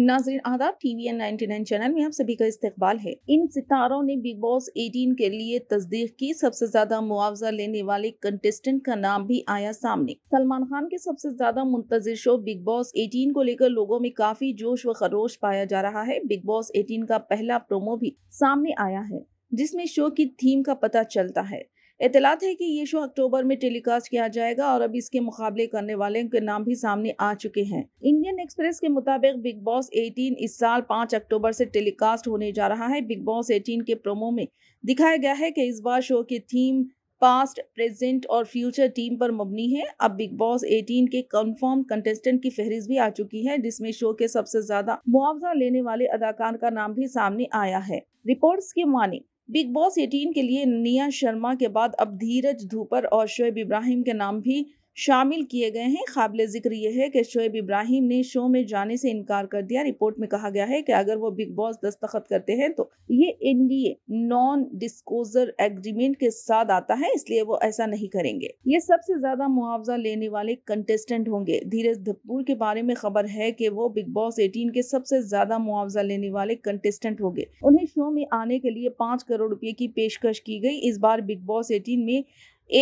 नाजरीन आदाब T V N ninety nine channel में आप सभी का इस्तकबाल है इन सितारों ने बिग बॉस एटीन के लिए तस्दीक की सबसे ज्यादा मुआवजा लेने वाले कंटेस्टेंट का नाम भी आया सामने सलमान खान के सबसे ज्यादा मुंतजर शो बिग बॉस एटीन को लेकर लोगों में काफी जोश व खरोश पाया जा रहा है बिग बॉस एटीन का पहला प्रोमो भी सामने आया है जिसमे शो की थीम का पता चलता है इतलात है कि ये शो अक्टूबर में टेलीकास्ट किया जाएगा और अब इसके मुकाबले करने वाले के नाम भी सामने आ चुके हैं इंडियन एक्सप्रेस के मुताबिक बिग बॉस 18 इस साल 5 अक्टूबर से टेलीकास्ट होने जा रहा है बिग बॉस 18 के प्रोमो में दिखाया गया है कि इस बार शो की थीम पास्ट प्रेजेंट और फ्यूचर टीम पर मबनी है अब बिग बॉस 18 के कंफर्म कंटेस्टेंट की फहरिस्त भी आ चुकी है जिसमें शो के सबसे ज्यादा मुआवजा लेने वाले अदाकार का नाम भी सामने आया है रिपोर्ट्स के माने बिग बॉस 18 के लिए निया शर्मा के बाद अब धीरज धूपर और शोएब इब्राहिम के नाम भी शामिल किए गए हैं काबिल जिक्र यह है कि शोएब इब्राहिम ने शो में जाने से इनकार कर दिया रिपोर्ट में कहा गया है कि अगर वो बिग बॉस दस्तखत करते हैं तो ये एनडीए नॉन डिस्कोजर एग्रीमेंट के साथ आता है इसलिए वो ऐसा नहीं करेंगे ये सबसे ज्यादा मुआवजा लेने वाले कंटेस्टेंट होंगे धीरज धपूर के बारे में खबर है की वो बिग बॉस एटीन के सबसे ज्यादा मुआवजा लेने वाले कंटेस्टेंट होंगे उन्हें शो में आने के लिए पाँच करोड़ रूपए की पेशकश की गई इस बार बिग बॉस एटीन में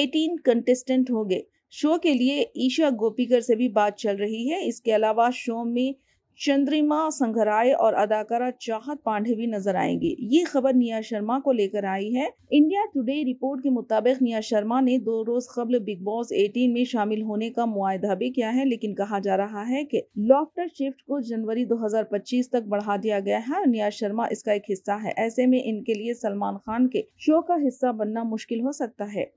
एटीन कंटेस्टेंट होंगे शो के लिए ईशा गोपीकर से भी बात चल रही है इसके अलावा शो में चंद्रिमा संघराय और अदाकारा चाहत पांडे भी नजर आएंगे ये खबर निया शर्मा को लेकर आई है इंडिया टुडे रिपोर्ट के मुताबिक निया शर्मा ने दो रोज कबल बिग बॉस 18 में शामिल होने का मुआदा भी किया है लेकिन कहा जा रहा है कि लॉफ्टर शिफ्ट को जनवरी 2025 तक बढ़ा दिया गया है निया शर्मा इसका एक हिस्सा है ऐसे में इनके लिए सलमान खान के शो का हिस्सा बनना मुश्किल हो सकता है